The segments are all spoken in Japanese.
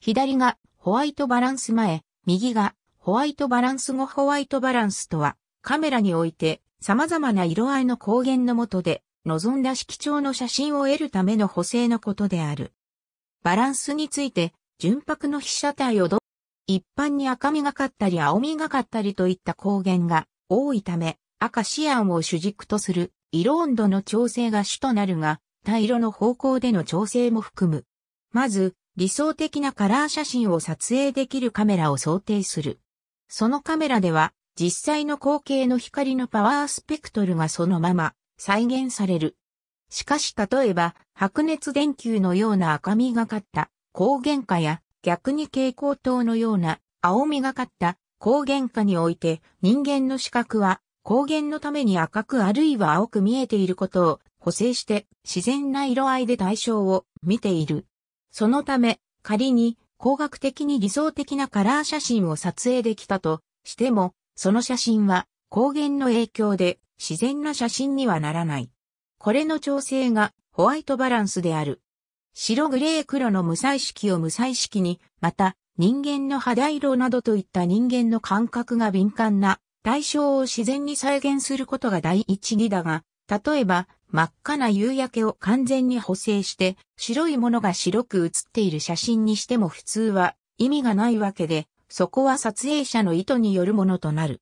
左がホワイトバランス前、右がホワイトバランス後ホワイトバランスとは、カメラにおいて様々な色合いの光源の下で、望んだ色調の写真を得るための補正のことである。バランスについて、純白の被写体をど一般に赤みがかったり青みがかったりといった光源が多いため、赤シアンを主軸とする色温度の調整が主となるが、対色の方向での調整も含む。まず、理想的なカラー写真を撮影できるカメラを想定する。そのカメラでは実際の光景の光のパワースペクトルがそのまま再現される。しかし例えば白熱電球のような赤みがかった光源化や逆に蛍光灯のような青みがかった光源化において人間の視覚は光源のために赤くあるいは青く見えていることを補正して自然な色合いで対象を見ている。そのため、仮に工学的に理想的なカラー写真を撮影できたとしても、その写真は光源の影響で自然な写真にはならない。これの調整がホワイトバランスである。白グレー黒の無彩色を無彩色に、また人間の肌色などといった人間の感覚が敏感な対象を自然に再現することが第一義だが、例えば真っ赤な夕焼けを完全に補正して、白いものが白く写っている写真にしても普通は意味がないわけで、そこは撮影者の意図によるものとなる。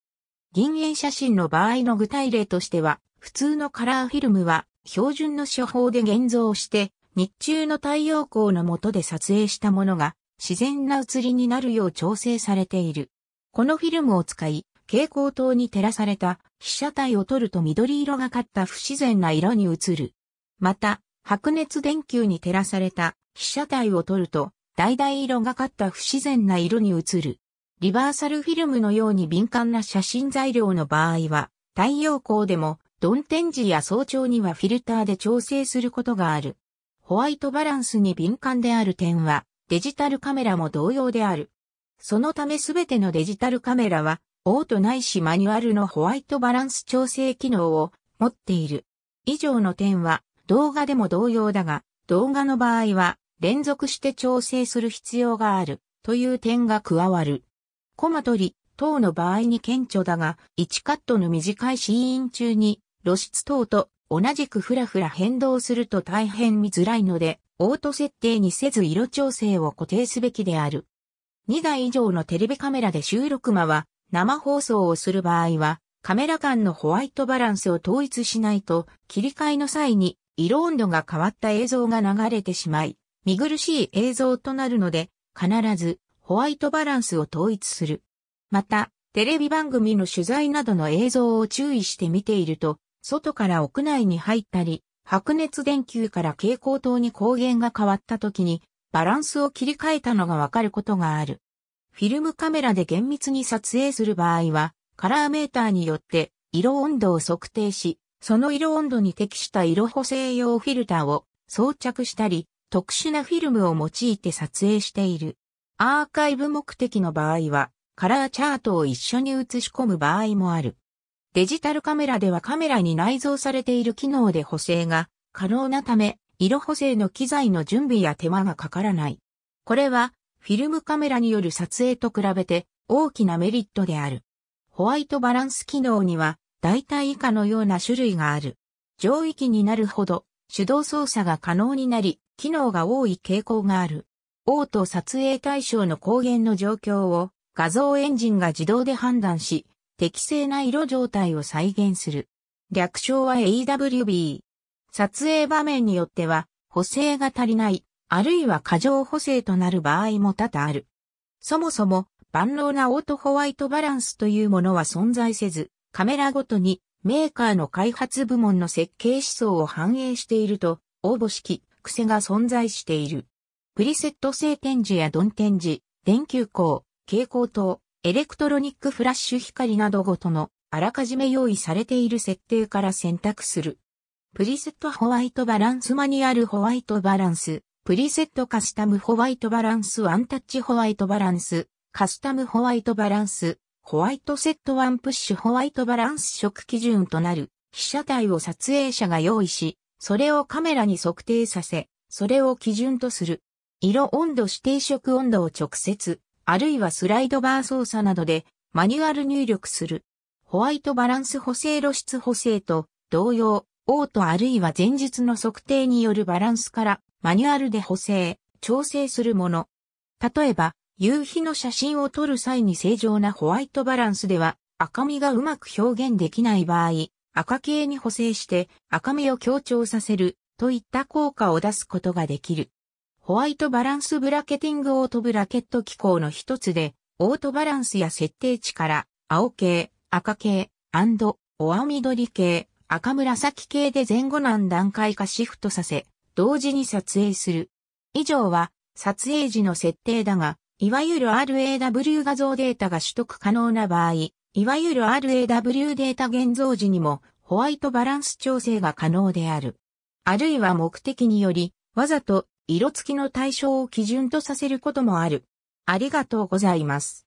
銀塩写真の場合の具体例としては、普通のカラーフィルムは標準の手法で現像して、日中の太陽光の下で撮影したものが自然な写りになるよう調整されている。このフィルムを使い、蛍光灯に照らされた被写体を撮ると緑色がかった不自然な色に映る。また、白熱電球に照らされた被写体を撮ると、橙色がかった不自然な色に映る。リバーサルフィルムのように敏感な写真材料の場合は、太陽光でも、ン天時や早朝にはフィルターで調整することがある。ホワイトバランスに敏感である点は、デジタルカメラも同様である。そのためすべてのデジタルカメラは、オートないしマニュアルのホワイトバランス調整機能を持っている。以上の点は動画でも同様だが、動画の場合は連続して調整する必要があるという点が加わる。コマ取り等の場合に顕著だが、1カットの短いシーン中に露出等と同じくふらふら変動すると大変見づらいので、オート設定にせず色調整を固定すべきである。2台以上のテレビカメラで収録間は生放送をする場合は、カメラ間のホワイトバランスを統一しないと、切り替えの際に色温度が変わった映像が流れてしまい、見苦しい映像となるので、必ずホワイトバランスを統一する。また、テレビ番組の取材などの映像を注意して見ていると、外から屋内に入ったり、白熱電球から蛍光灯に光源が変わった時に、バランスを切り替えたのがわかることがある。フィルムカメラで厳密に撮影する場合は、カラーメーターによって色温度を測定し、その色温度に適した色補正用フィルターを装着したり、特殊なフィルムを用いて撮影している。アーカイブ目的の場合は、カラーチャートを一緒に写し込む場合もある。デジタルカメラではカメラに内蔵されている機能で補正が可能なため、色補正の機材の準備や手間がかからない。これはフィルムカメラによる撮影と比べて大きなメリットである。ホワイトバランス機能には大体以下のような種類がある。上位機になるほど手動操作が可能になり、機能が多い傾向がある。オート撮影対象の光源の状況を画像エンジンが自動で判断し、適正な色状態を再現する。略称は AWB。撮影場面によっては補正が足りないあるいは過剰補正となる場合も多々ある。そもそも、万能なオートホワイトバランスというものは存在せず、カメラごとにメーカーの開発部門の設計思想を反映していると、応募式、癖が存在している。プリセット性展示や鈍展示、電球光、蛍光灯、エレクトロニックフラッシュ光などごとのあらかじめ用意されている設定から選択する。プリセットホワイトバランスマニュアルホワイトバランス、プリセットカスタムホワイトバランスワンタッチホワイトバランス、カスタムホワイトバランス、ホワイトセットワンプッシュホワイトバランス色基準となる被写体を撮影者が用意し、それをカメラに測定させ、それを基準とする。色温度指定色温度を直接、あるいはスライドバー操作などでマニュアル入力する。ホワイトバランス補正露出補正と同様、オートあるいは前日の測定によるバランスからマニュアルで補正、調整するもの。例えば、夕日の写真を撮る際に正常なホワイトバランスでは赤みがうまく表現できない場合、赤系に補正して赤みを強調させるといった効果を出すことができる。ホワイトバランスブラケティングオートブラケット機構の一つで、オートバランスや設定値から青系、赤系、オア緑系、赤紫系で前後難段階化シフトさせ、同時に撮影する。以上は撮影時の設定だが、いわゆる RAW 画像データが取得可能な場合、いわゆる RAW データ現像時にもホワイトバランス調整が可能である。あるいは目的により、わざと色付きの対象を基準とさせることもある。ありがとうございます。